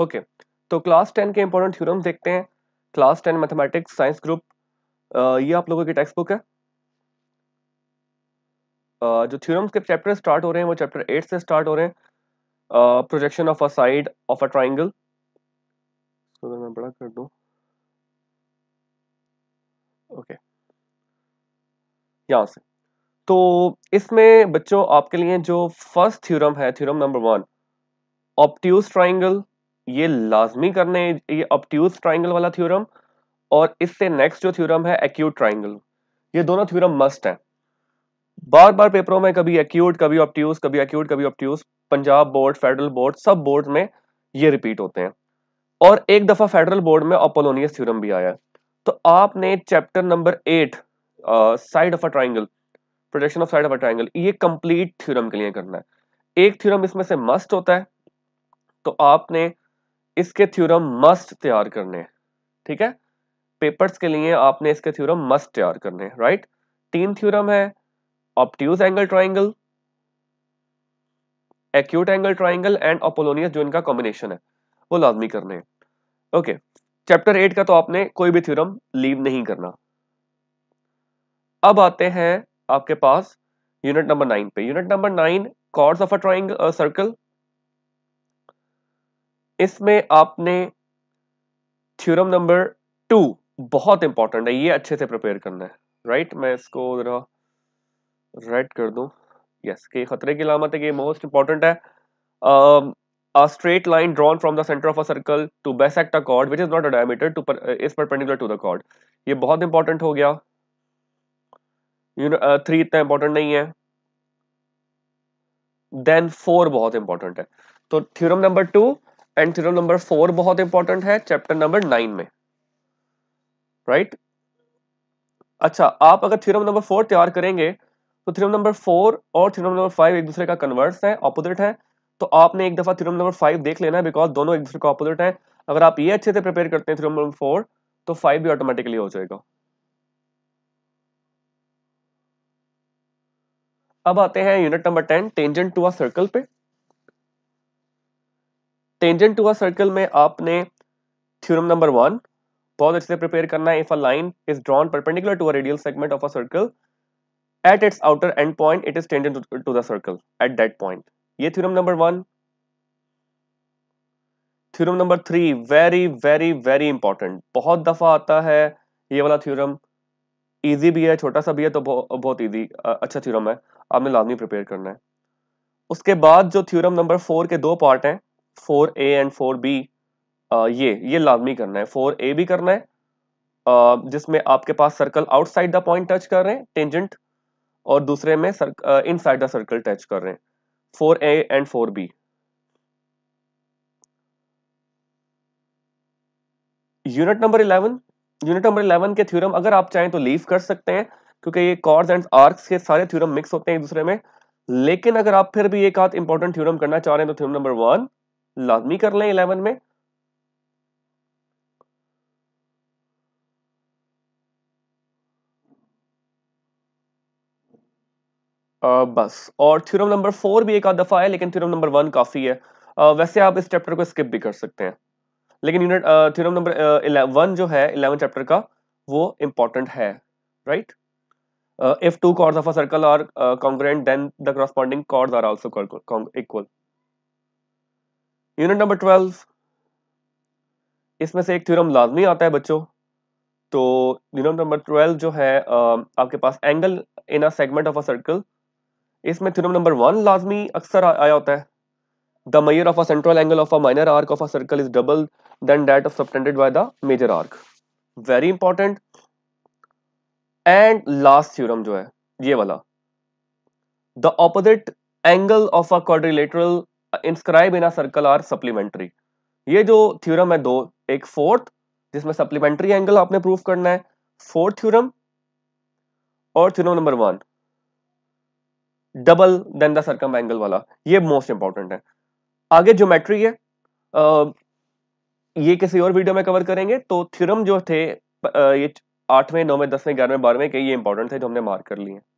Okay तो class ten के important theorem देखते हैं class ten mathematics science group ये आप लोगों की टेक्स्ट बुक है आ, जो थ्योरम्स के चैप्टर स्टार्ट हो रहे हैं वो चैप्टर एट से स्टार्ट हो रहे हैं projection of a side of a triangle मैं बड़ा कर दू ओके यहां से तो इसमें बच्चों आपके लिए जो फर्स्ट थ्योरम है theorem number one obtuse triangle ये लाजमी करने ये अपट्यूज ट्राइंगल वाला थ्योरम और इससे नेक्स्ट जो थ्योरम है एक्यूट ट्राइंगल ये दोनों थ्योरम मस्ट है बार बार पेपरों में कभी एक्यूट कभी ऑप्ट्यूज कभी एक्यूट कभी obtuse Punjab board federal board सब बोर्ड में ये रिपीट होते हैं और एक दफा फेडरल बोर्ड में अपोलोनियस थ्योरम भी आया तो आपने chapter number eight side of a triangle projection of side of a triangle ये कंप्लीट थ्योरम के लिए करना है एक थ्योरम इसमें से मस्ट होता है तो आपने इसके थ्योरम मस्ट तैयार करने हैं ठीक है पेपर्स के लिए आपने इसके थ्योरम मस्ट तैयार करने हैं राइट तीन थ्योरम है obtuse angle triangle acute angle triangle and Apollonius जो इनका कॉम्बिनेशन है वो लाजमी करने हैं ओके चैप्टर एट का तो आपने कोई भी थ्योरम लीव नहीं करना अब आते हैं आपके पास यूनिट नंबर नाइन पे unit number nine chords of a triangle circle इसमें आपने थ्योरम नंबर टू बहुत इंपॉर्टेंट है ये अच्छे से प्रिपेयर करना है राइट मैं इसको जरा रेड कर दू यस के खतरे की लामत है कि मोस्ट इंपॉर्टेंट है straight line drawn from the centre of a circle to bisect a which is not a diameter to is per, to the chord the ये बहुत इंपॉर्टेंट हो गया यू नो थ्री इतना important नहीं है then four बहुत important है तो theorem number two and theorem number four बहुत इंपॉर्टेंट है चैप्टर नंबर नाइन में राइट right? अच्छा आप अगर थ्योरम नंबर फोर तैयार करेंगे तो थ्योरम नंबर फोर और थ्योरम नंबर फाइव एक दूसरे का कन्वर्स है ऑपोजिट है तो आपने एक दफा थ्योरम नंबर फाइव देख लेना है बिकॉज दोनों एक दूसरे का ऑपोजिट है अगर आप ये अच्छे से प्रिपेयर करते हैं थ्योरम नंबर फोर तो फाइव भी ऑटोमेटिकली हो जाएगा अब आते हैं unit number ten tangent to a circle पे टेंजेंट टू अ सर्कल में आपने थ्योरम नंबर वन बहुत अच्छे से प्रिपेयर करना है if a line is drawn perpendicular to a radial segment of a circle at its outer end point it is tangent to the circle at that point ये theorem number one theorem number three very very very important बहुत दफा आता है ये वाला theorem easy भी है छोटा सा भी है तो बहुत इजी अच्छा थ्योरम है आपने लाजमी प्रिपेयर करना है उसके बाद जो थ्योरम नंबर फोर के दो पार्ट हैं four A and four B ये ये लाजमी करना है फोर ए भी करना है uh, जिसमें आपके पास circle outside the point touch कर रहे हैं टेंजेंट और दूसरे में inside the circle touch कर रहे हैं four A and four B unit number eleven unit number eleven के थ्योरम अगर आप चाहें तो लीव कर सकते हैं क्योंकि ये कॉर्ड्स एंड आर्क्स के सारे थ्योरम मिक्स होते हैं एक दूसरे में लेकिन अगर आप फिर भी एक आध इंपॉर्टेंट थ्योरम करना चाह रहे हैं तो थ्योरम नंबर वन लाजमी कर लें इलेवन में आ, बस और थ्योरम नंबर फोर भी एक आध दफ़ा है लेकिन थ्योरम नंबर वन काफ़ी है आ, वैसे आप इस चैप्टर को स्किप भी कर सकते हैं लेकिन यूनिट थ्योरम नंबर वन जो है इलेवन चैप्टर का वो इंपॉर्टेंट है right if two chords of a circle are congruent then the corresponding chords are also equal unit number twelve इसमें से एक थ्योरम लाजमी आता है बच्चों तो यूनिट नंबर ट्वेल्व जो है आपके पास angle in a segment of a circle इसमें थ्योरम नंबर वन लाजमी अक्सर आया होता है the measure of a central angle of a minor arc of a circle is double than that of subtended by the major arc very important and last theorem जो है ये वाला the opposite angle of a quadrilateral inscribe in a circle are supplementary ये जो theorem है दो एक fourth जिसमें सप्लीमेंट्री एंगल आपने प्रूफ करना है फोर्थ थ्योरम और theorem number one double than the circum angle वाला ये मोस्ट इंपॉर्टेंट है आगे ज्योमेट्री है आ, ये किसी और वीडियो में कवर करेंगे तो थ्योरम जो थे आ, ये आठवें नौवें दसवें ग्यारहवें बारहवें के ये इंपॉर्टेंट थे जो हमने मार्क कर लिए हैं